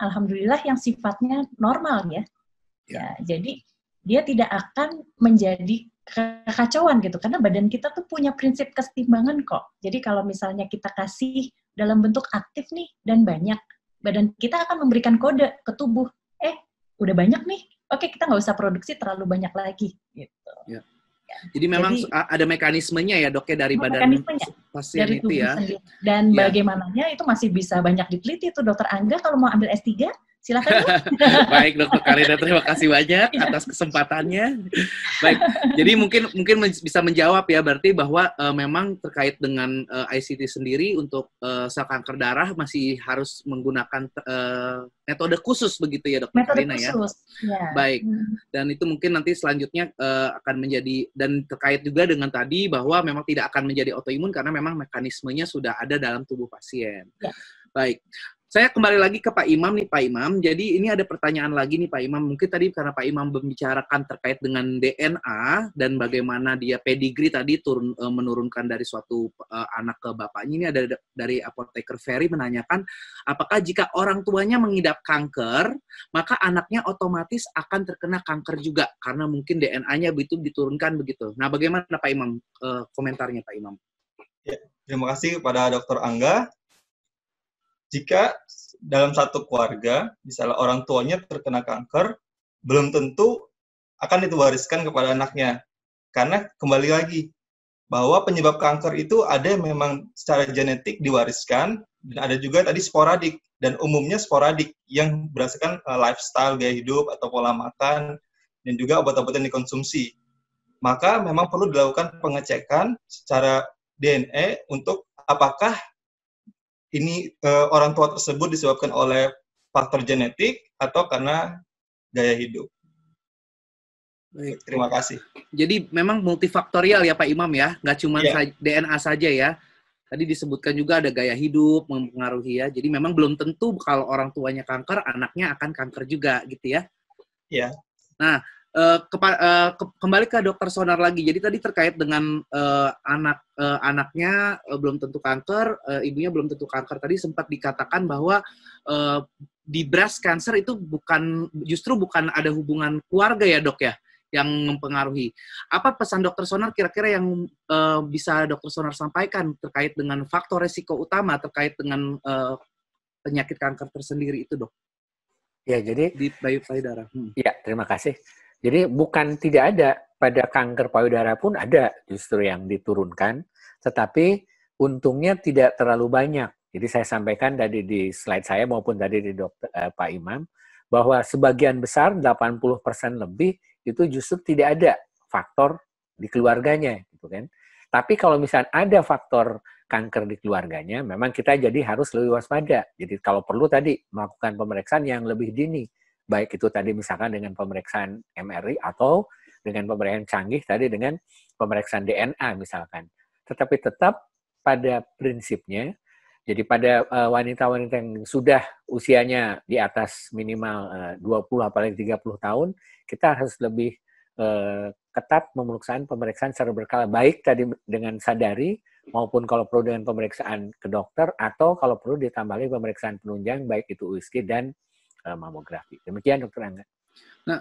alhamdulillah yang sifatnya normal ya. ya. ya jadi dia tidak akan menjadi kekacauan gitu karena badan kita tuh punya prinsip kesetimbangan kok. Jadi kalau misalnya kita kasih dalam bentuk aktif nih dan banyak, badan kita akan memberikan kode ke tubuh, eh udah banyak nih, oke kita nggak usah produksi terlalu banyak lagi gitu. Ya. Jadi memang Jadi, ada mekanismenya ya dok ya dari badan pasien dari itu ya. Sendiri. Dan ya. bagaimananya itu masih bisa banyak diteliti tuh dokter Angga kalau mau ambil S3 Silakan. Baik Dokter Karina, terima kasih banyak iya. atas kesempatannya. Baik, jadi mungkin mungkin bisa menjawab ya berarti bahwa uh, memang terkait dengan uh, eh, ICT sendiri untuk uh, sel kanker darah masih harus menggunakan uh, metode khusus begitu ya Dokter Karina ya? khusus. ya. ya. Baik, hmm. dan itu mungkin nanti selanjutnya uh, akan menjadi dan terkait juga dengan tadi bahwa memang tidak akan menjadi autoimun karena memang mekanismenya sudah ada dalam tubuh pasien. Ya. Baik, saya kembali lagi ke Pak Imam nih Pak Imam. Jadi ini ada pertanyaan lagi nih Pak Imam. Mungkin tadi karena Pak Imam membicarakan terkait dengan DNA dan bagaimana dia pedigree tadi turun eh, menurunkan dari suatu eh, anak ke bapaknya. Ini ada dari apoteker Ferry menanyakan apakah jika orang tuanya mengidap kanker, maka anaknya otomatis akan terkena kanker juga karena mungkin DNA-nya begitu diturunkan begitu. Nah, bagaimana Pak Imam eh, komentarnya Pak Imam? Ya, terima kasih kepada Dr. Angga jika dalam satu keluarga, misalnya orang tuanya terkena kanker, belum tentu akan diwariskan kepada anaknya. Karena kembali lagi, bahwa penyebab kanker itu ada yang memang secara genetik diwariskan, dan ada juga tadi sporadik. Dan umumnya sporadik yang berdasarkan eh, lifestyle, gaya hidup, atau pola makan, dan juga obat-obatan dikonsumsi. Maka memang perlu dilakukan pengecekan secara DNA untuk apakah ini uh, orang tua tersebut disebabkan oleh faktor genetik atau karena gaya hidup. Baik. Terima kasih. Jadi memang multifaktorial ya Pak Imam ya, nggak cuma yeah. DNA saja ya. Tadi disebutkan juga ada gaya hidup mempengaruhi ya. Jadi memang belum tentu kalau orang tuanya kanker, anaknya akan kanker juga gitu ya. Iya. Yeah. Nah, uh, ke, kembali ke dokter Sonar lagi. Jadi tadi terkait dengan uh, anak uh, anaknya uh, belum tentu kanker, uh, ibunya belum tentu kanker. Tadi sempat dikatakan bahwa uh, di breast cancer itu bukan justru bukan ada hubungan keluarga ya dok ya yang mempengaruhi. Apa pesan dokter Sonar kira-kira yang uh, bisa dokter Sonar sampaikan terkait dengan faktor resiko utama terkait dengan uh, penyakit kanker tersendiri itu dok? Ya jadi di bayu payudara. Hmm. Ya terima kasih jadi bukan tidak ada pada kanker payudara pun ada justru yang diturunkan, tetapi untungnya tidak terlalu banyak. Jadi saya sampaikan tadi di slide saya maupun tadi di dokter eh, Pak Imam bahwa sebagian besar 80% lebih itu justru tidak ada faktor di keluarganya gitu kan. Tapi kalau misalnya ada faktor kanker di keluarganya, memang kita jadi harus lebih waspada. Jadi kalau perlu tadi melakukan pemeriksaan yang lebih dini baik itu tadi misalkan dengan pemeriksaan MRI atau dengan pemeriksaan canggih tadi dengan pemeriksaan DNA misalkan. Tetapi tetap pada prinsipnya, jadi pada eh, wanita-wanita yang sudah usianya di atas minimal 20 eh, apalagi 30 tahun, kita harus lebih eh, ketat pemeriksaan pemeriksaan secara berkala baik tadi dengan sadari maupun kalau perlu dengan pemeriksaan ke dokter atau kalau perlu ditambah pemeriksaan penunjang baik itu USG dan Eh, mamografi. Demikian dokter Angga. Nah,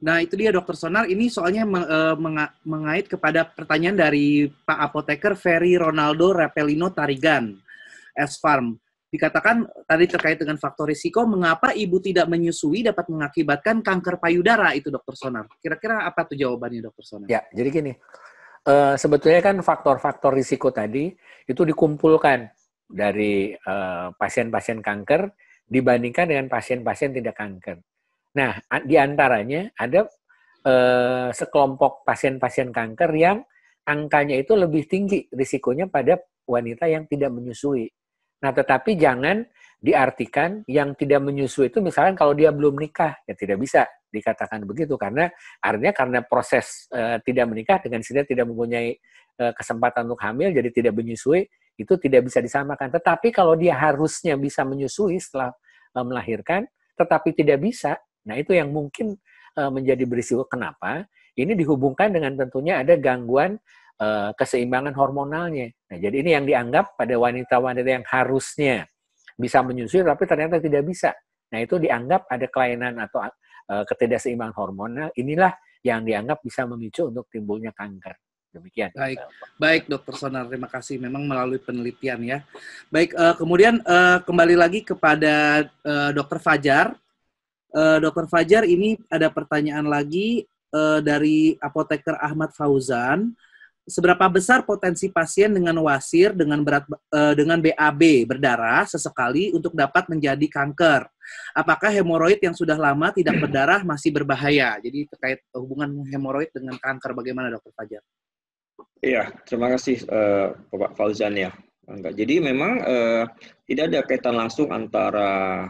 nah itu dia dokter Sonar. Ini soalnya eh, mengait kepada pertanyaan dari Pak Apoteker Ferry Ronaldo Rapelino Tarigan, S Farm. Dikatakan tadi terkait dengan faktor risiko, mengapa ibu tidak menyusui dapat mengakibatkan kanker payudara itu dokter Sonar. Kira-kira apa tuh jawabannya dokter Sonar? Ya, jadi gini. Uh, sebetulnya kan faktor-faktor risiko tadi itu dikumpulkan dari pasien-pasien uh, pasien -pasien kanker dibandingkan dengan pasien-pasien tidak kanker. Nah, di antaranya ada eh, sekelompok pasien-pasien kanker yang angkanya itu lebih tinggi risikonya pada wanita yang tidak menyusui. Nah, tetapi jangan diartikan yang tidak menyusui itu misalkan kalau dia belum nikah, ya tidak bisa dikatakan begitu karena artinya karena proses e, tidak menikah dengan sini tidak mempunyai e, kesempatan untuk hamil jadi tidak menyusui itu tidak bisa disamakan. Tetapi kalau dia harusnya bisa menyusui setelah Eh, melahirkan tetapi tidak bisa. Nah, itu yang mungkin eh, menjadi berisiko kenapa? Ini dihubungkan dengan tentunya ada gangguan eh, keseimbangan hormonalnya. Nah, jadi ini yang dianggap pada wanita-wanita yang harusnya bisa menyusui tapi ternyata tidak bisa. Nah, itu dianggap ada kelainan atau ketidakseimbangan hormonal. Inilah yang dianggap bisa memicu untuk timbulnya kanker. Demikian. Baik, baik Dokter Sonar, terima kasih. Memang melalui penelitian ya. Baik, uh, kemudian uh, kembali lagi kepada uh, Dokter Fajar. Uh, Dokter Fajar, ini ada pertanyaan lagi uh, dari apoteker Ahmad Fauzan. Seberapa besar potensi pasien dengan wasir dengan berat uh, dengan BAB berdarah sesekali untuk dapat menjadi kanker? Apakah hemoroid yang sudah lama tidak berdarah masih berbahaya? Jadi terkait hubungan hemoroid dengan kanker bagaimana Dokter Fajar? Iya, terima kasih uh, eh, Pak Fauzan ya. Enggak. Jadi memang uh, tidak ada kaitan langsung antara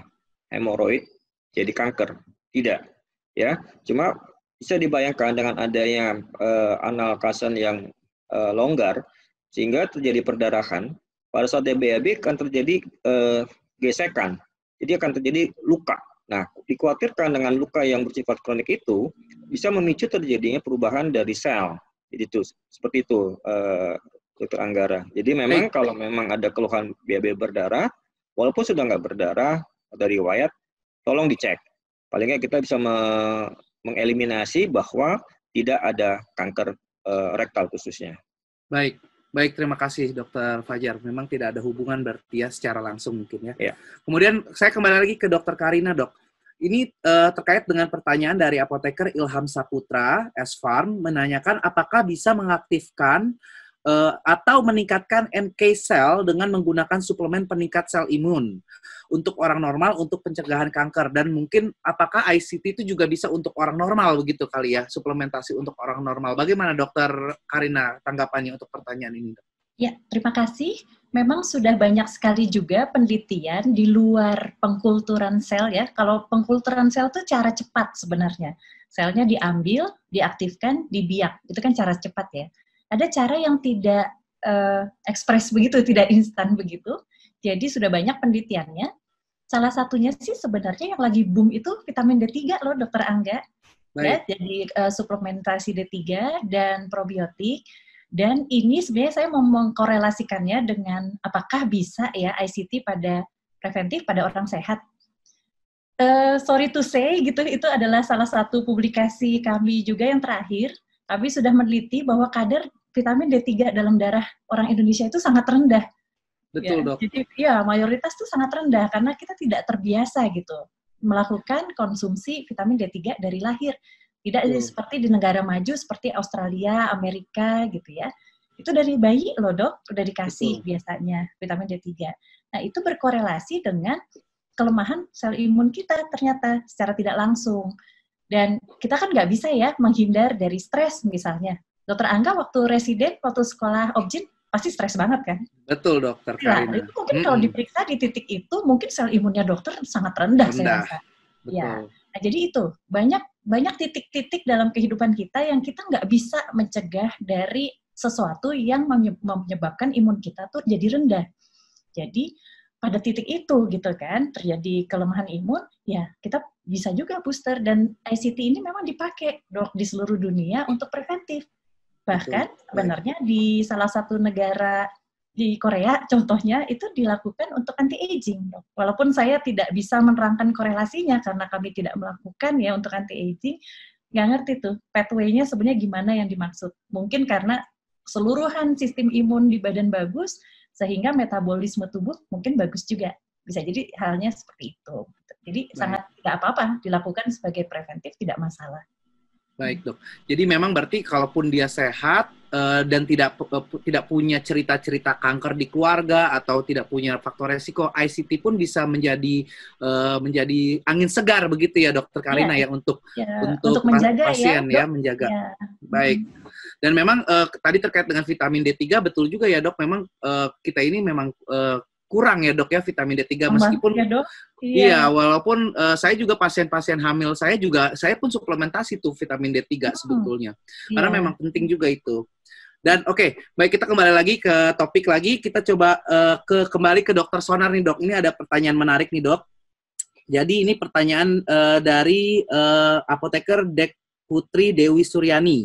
hemoroid jadi kanker, tidak. Ya, cuma bisa dibayangkan dengan adanya uh, anal kasan yang uh, longgar sehingga terjadi perdarahan. Pada saat DBAB akan terjadi uh, gesekan, jadi akan terjadi luka. Nah, dikhawatirkan dengan luka yang bersifat kronik itu bisa memicu terjadinya perubahan dari sel itu seperti itu uh, dokter Anggara. Jadi memang hey. kalau memang ada keluhan BAB berdarah, walaupun sudah nggak berdarah atau riwayat, tolong dicek. Palingnya kita bisa me mengeliminasi bahwa tidak ada kanker uh, rektal khususnya. Baik, Baik, terima kasih Dokter Fajar. Memang tidak ada hubungan berarti ya secara langsung mungkin ya. ya. Kemudian saya kembali lagi ke Dokter Karina dok. Ini uh, terkait dengan pertanyaan dari apoteker Ilham Saputra, S-Farm, menanyakan apakah bisa mengaktifkan uh, atau meningkatkan NK cell dengan menggunakan suplemen peningkat sel imun untuk orang normal untuk pencegahan kanker dan mungkin apakah ICT itu juga bisa untuk orang normal begitu kali ya suplementasi untuk orang normal. Bagaimana dokter Karina tanggapannya untuk pertanyaan ini? Dok? Ya, terima kasih. Memang sudah banyak sekali juga penelitian di luar pengkulturan sel ya. Kalau pengkulturan sel itu cara cepat sebenarnya. Selnya diambil, diaktifkan, dibiak. Itu kan cara cepat ya. Ada cara yang tidak uh, ekspres begitu, tidak instan begitu. Jadi sudah banyak penelitiannya. Salah satunya sih sebenarnya yang lagi boom itu vitamin D3 loh, Dokter Angga. Ya, jadi uh, suplementasi D3 dan probiotik dan ini sebenarnya saya mau mengkorelasikannya dengan apakah bisa ya ICT pada preventif pada orang sehat. Uh, sorry to say gitu, itu adalah salah satu publikasi kami juga yang terakhir. Kami sudah meneliti bahwa kadar vitamin D3 dalam darah orang Indonesia itu sangat rendah. Betul ya, dok. Jadi ya mayoritas itu sangat rendah karena kita tidak terbiasa gitu melakukan konsumsi vitamin D3 dari lahir. Tidak hmm. seperti di negara maju seperti Australia, Amerika gitu ya. Itu dari bayi loh dok, udah dikasih hmm. biasanya vitamin D3. Nah itu berkorelasi dengan kelemahan sel imun kita ternyata secara tidak langsung. Dan kita kan nggak bisa ya menghindar dari stres misalnya. Dokter Angga waktu resident waktu sekolah objin, pasti stres banget kan? Betul dokter. Nah, itu mungkin -hmm. kalau diperiksa di titik itu, mungkin sel imunnya dokter sangat rendah, rendah. saya rasa. Iya. Betul. Ya. Nah, jadi itu banyak banyak titik-titik dalam kehidupan kita yang kita nggak bisa mencegah dari sesuatu yang menyebabkan imun kita tuh jadi rendah. Jadi pada titik itu gitu kan terjadi kelemahan imun, ya kita bisa juga booster dan ICT ini memang dipakai dok di seluruh dunia untuk preventif. Bahkan sebenarnya di salah satu negara di Korea contohnya itu dilakukan untuk anti aging loh. Walaupun saya tidak bisa menerangkan korelasinya karena kami tidak melakukan ya untuk anti aging, nggak ngerti tuh pathway-nya sebenarnya gimana yang dimaksud. Mungkin karena seluruhan sistem imun di badan bagus sehingga metabolisme tubuh mungkin bagus juga. Bisa jadi halnya seperti itu. Jadi Baik. sangat tidak apa-apa dilakukan sebagai preventif tidak masalah. Baik, Dok. Jadi memang berarti kalaupun dia sehat Eh, dan tidak eh, tidak punya cerita-cerita kanker di keluarga atau tidak punya faktor resiko, ICT pun bisa menjadi eh, menjadi angin segar begitu ya Dokter iya. Karina ya, ya untuk ya. untuk, untuk menjaga ya, pasien ya, ya menjaga. ya. Baik. Dan memang tadi terkait dengan vitamin D3 betul juga ya Dok, memang kita ini memang kurang ya dok ya vitamin D3 meskipun ya, dok. Iya. iya walaupun uh, saya juga pasien-pasien hamil saya juga saya pun suplementasi tuh vitamin D3 hmm. sebetulnya iya. karena memang penting juga itu. Dan oke, okay, baik kita kembali lagi ke topik lagi. Kita coba uh, ke kembali ke dokter Sonar nih dok. Ini ada pertanyaan menarik nih dok. Jadi ini pertanyaan uh, dari uh, apoteker Dek Putri Dewi Suryani.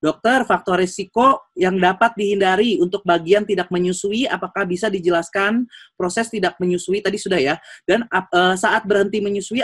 Dokter, faktor risiko yang dapat dihindari untuk bagian tidak menyusui, apakah bisa dijelaskan proses tidak menyusui tadi sudah ya? Dan uh, saat berhenti menyusui